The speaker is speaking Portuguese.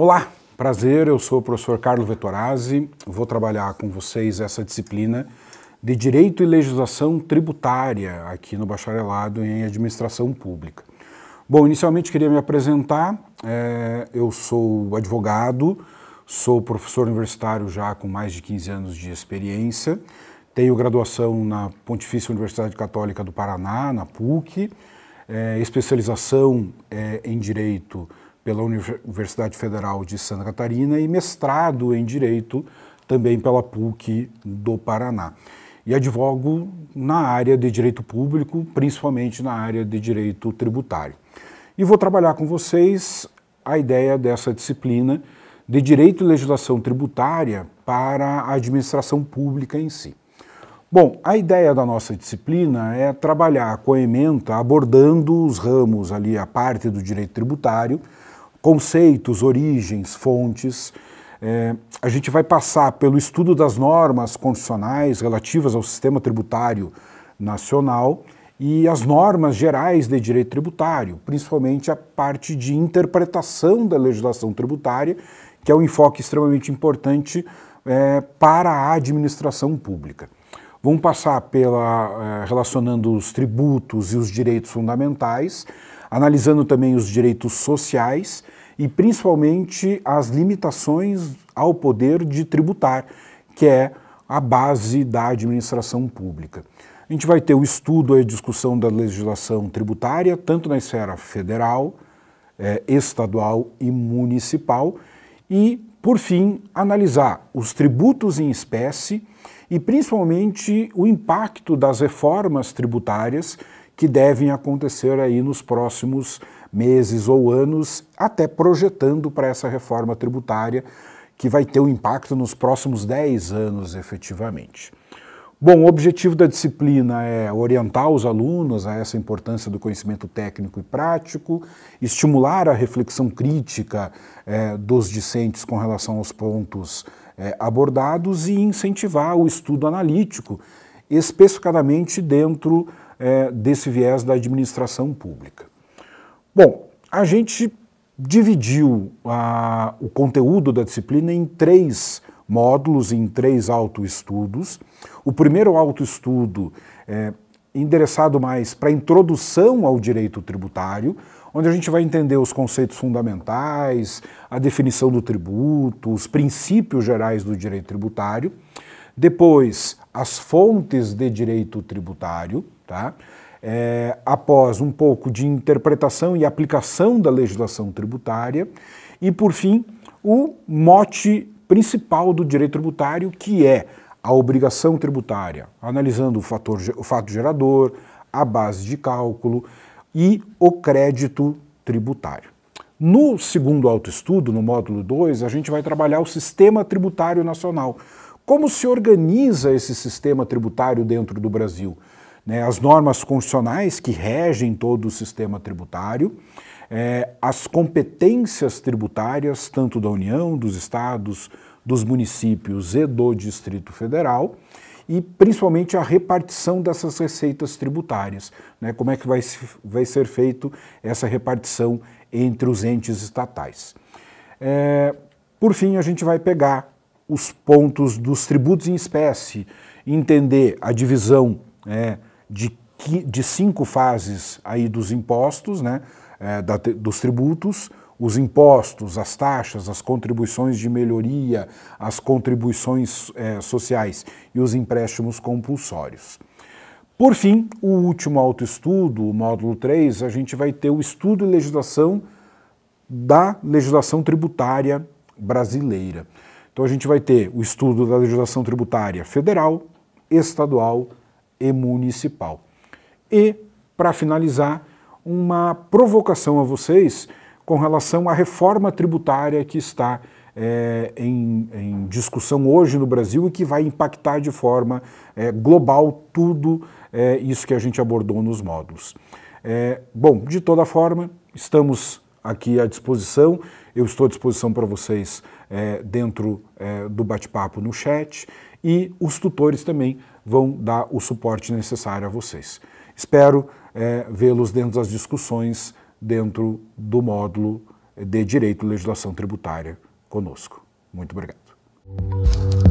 Olá, prazer, eu sou o professor Carlos Vettorazzi, vou trabalhar com vocês essa disciplina de Direito e Legislação Tributária aqui no Bacharelado em Administração Pública. Bom, inicialmente queria me apresentar, é, eu sou advogado, sou professor universitário já com mais de 15 anos de experiência, tenho graduação na Pontifícia Universidade Católica do Paraná, na PUC, é, especialização é, em Direito pela Universidade Federal de Santa Catarina e mestrado em Direito também pela PUC do Paraná. E advogo na área de direito público, principalmente na área de direito tributário. E vou trabalhar com vocês a ideia dessa disciplina de direito e legislação tributária para a administração pública em si. Bom, a ideia da nossa disciplina é trabalhar com a ementa abordando os ramos ali, a parte do direito tributário, conceitos, origens, fontes. É, a gente vai passar pelo estudo das normas constitucionais relativas ao sistema tributário nacional e as normas gerais de direito tributário, principalmente a parte de interpretação da legislação tributária, que é um enfoque extremamente importante é, para a administração pública. Vamos passar pela é, relacionando os tributos e os direitos fundamentais analisando também os direitos sociais e principalmente as limitações ao poder de tributar, que é a base da administração pública. A gente vai ter o estudo e a discussão da legislação tributária, tanto na esfera federal, eh, estadual e municipal, e, por fim, analisar os tributos em espécie e, principalmente, o impacto das reformas tributárias que devem acontecer aí nos próximos meses ou anos, até projetando para essa reforma tributária que vai ter um impacto nos próximos 10 anos efetivamente. Bom, o objetivo da disciplina é orientar os alunos a essa importância do conhecimento técnico e prático, estimular a reflexão crítica é, dos discentes com relação aos pontos é, abordados e incentivar o estudo analítico, especificadamente dentro é, desse viés da administração pública. Bom, a gente dividiu a, o conteúdo da disciplina em três módulos, em três autoestudos. O primeiro autoestudo é endereçado mais para a introdução ao direito tributário, onde a gente vai entender os conceitos fundamentais, a definição do tributo, os princípios gerais do direito tributário. Depois, as fontes de direito tributário, tá? É, após um pouco de interpretação e aplicação da legislação tributária, e por fim, o mote principal do direito tributário, que é a obrigação tributária, analisando o, fator, o fato gerador, a base de cálculo e o crédito tributário. No segundo autoestudo, no módulo 2, a gente vai trabalhar o sistema tributário nacional, como se organiza esse sistema tributário dentro do Brasil? Né? as normas constitucionais que regem todo o sistema tributário, é, as competências tributárias, tanto da União, dos estados, dos municípios e do Distrito Federal, e principalmente a repartição dessas receitas tributárias. Né? como é que vai, vai ser feito essa repartição entre os entes estatais? É, por fim, a gente vai pegar os pontos dos tributos em espécie, entender a divisão é, de, de cinco fases aí dos impostos, né, é, da, dos tributos, os impostos, as taxas, as contribuições de melhoria, as contribuições é, sociais e os empréstimos compulsórios. Por fim, o último autoestudo, o módulo 3, a gente vai ter o estudo e legislação da legislação tributária brasileira. Então a gente vai ter o estudo da legislação tributária federal, estadual e municipal. E, para finalizar, uma provocação a vocês com relação à reforma tributária que está é, em, em, discussão hoje no Brasil e que vai impactar de forma é, global tudo é, isso que a gente abordou nos módulos. bom, de toda forma, estamos aqui à disposição. Eu estou à disposição para vocês é, dentro é, do bate-papo no chat e os tutores também vão dar o suporte necessário a vocês. Espero é, vê-los dentro das discussões dentro do módulo de Direito e Legislação Tributária conosco. Muito obrigado.